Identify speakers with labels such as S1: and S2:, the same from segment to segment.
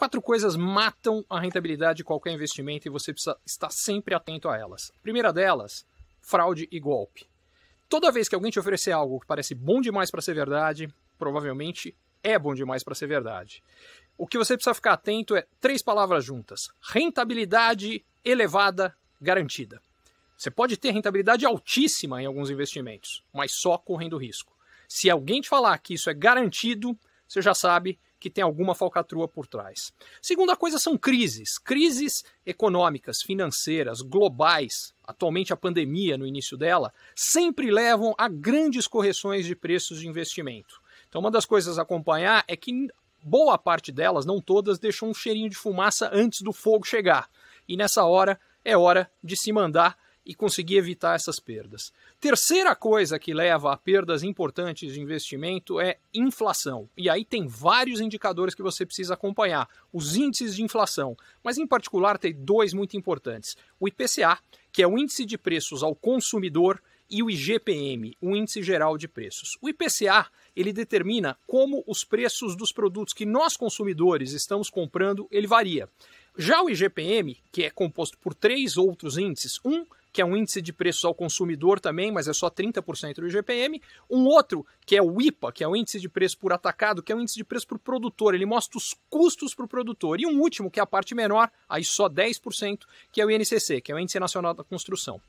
S1: Quatro coisas matam a rentabilidade de qualquer investimento e você precisa estar sempre atento a elas. A primeira delas, fraude e golpe. Toda vez que alguém te oferecer algo que parece bom demais para ser verdade, provavelmente é bom demais para ser verdade. O que você precisa ficar atento é três palavras juntas: rentabilidade elevada garantida. Você pode ter rentabilidade altíssima em alguns investimentos, mas só correndo risco. Se alguém te falar que isso é garantido, você já sabe que tem alguma falcatrua por trás. Segunda coisa são crises, crises econômicas, financeiras, globais. Atualmente a pandemia, no início dela, sempre levam a grandes correções de preços de investimento. Então, uma das coisas a acompanhar é que boa parte delas, não todas, deixam um cheirinho de fumaça antes do fogo chegar. E nessa hora é hora de se mandar e conseguir evitar essas perdas. Terceira coisa que leva a perdas importantes de investimento é inflação. E aí tem vários indicadores que você precisa acompanhar, os índices de inflação, mas em particular tem dois muito importantes: o IPCA, que é o índice de preços ao consumidor, e o IGPM, o índice geral de preços. O IPCA, ele determina como os preços dos produtos que nós consumidores estamos comprando, ele varia. Já o IGPM, que é composto por três outros índices, um que é um índice de preços ao consumidor também, mas é só 30% do IGPM. Um outro, que é o IPA, que é o índice de preço por atacado, que é o índice de preço por produtor, ele mostra os custos para o produtor. E um último, que é a parte menor, aí só 10%, que é o INCC, que é o Índice Nacional da Construção.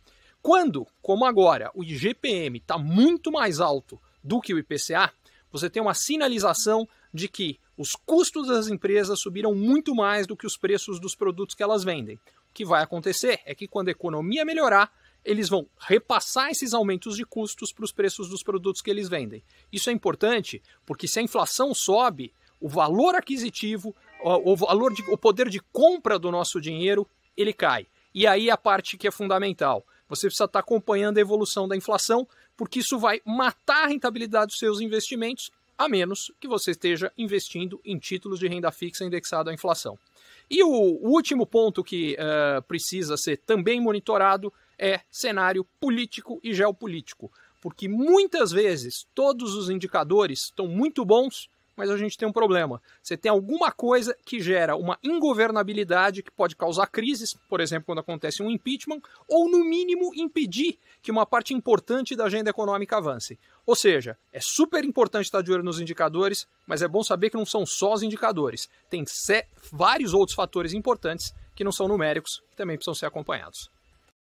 S1: Quando, como agora, o IGPM está muito mais alto do que o IPCA, você tem uma sinalização de que os custos das empresas subiram muito mais do que os preços dos produtos que elas vendem. O que vai acontecer é que quando a economia melhorar, eles vão repassar esses aumentos de custos para os preços dos produtos que eles vendem. Isso é importante porque se a inflação sobe, o valor aquisitivo, o valor de, o poder de compra do nosso dinheiro, ele cai. E aí a parte que é fundamental. Você precisa estar acompanhando a evolução da inflação, porque isso vai matar a rentabilidade dos seus investimentos a menos que você esteja investindo em títulos de renda fixa indexado à inflação. E o último ponto que uh, precisa ser também monitorado é cenário político e geopolítico, porque muitas vezes todos os indicadores estão muito bons, mas a gente tem um problema. Você tem alguma coisa que gera uma ingovernabilidade que pode causar crises, por exemplo, quando acontece um impeachment, ou no mínimo impedir que uma parte importante da agenda econômica avance. Ou seja, é super importante estar de olho nos indicadores, mas é bom saber que não são só os indicadores. Tem vários outros fatores importantes que não são numéricos que também precisam ser acompanhados.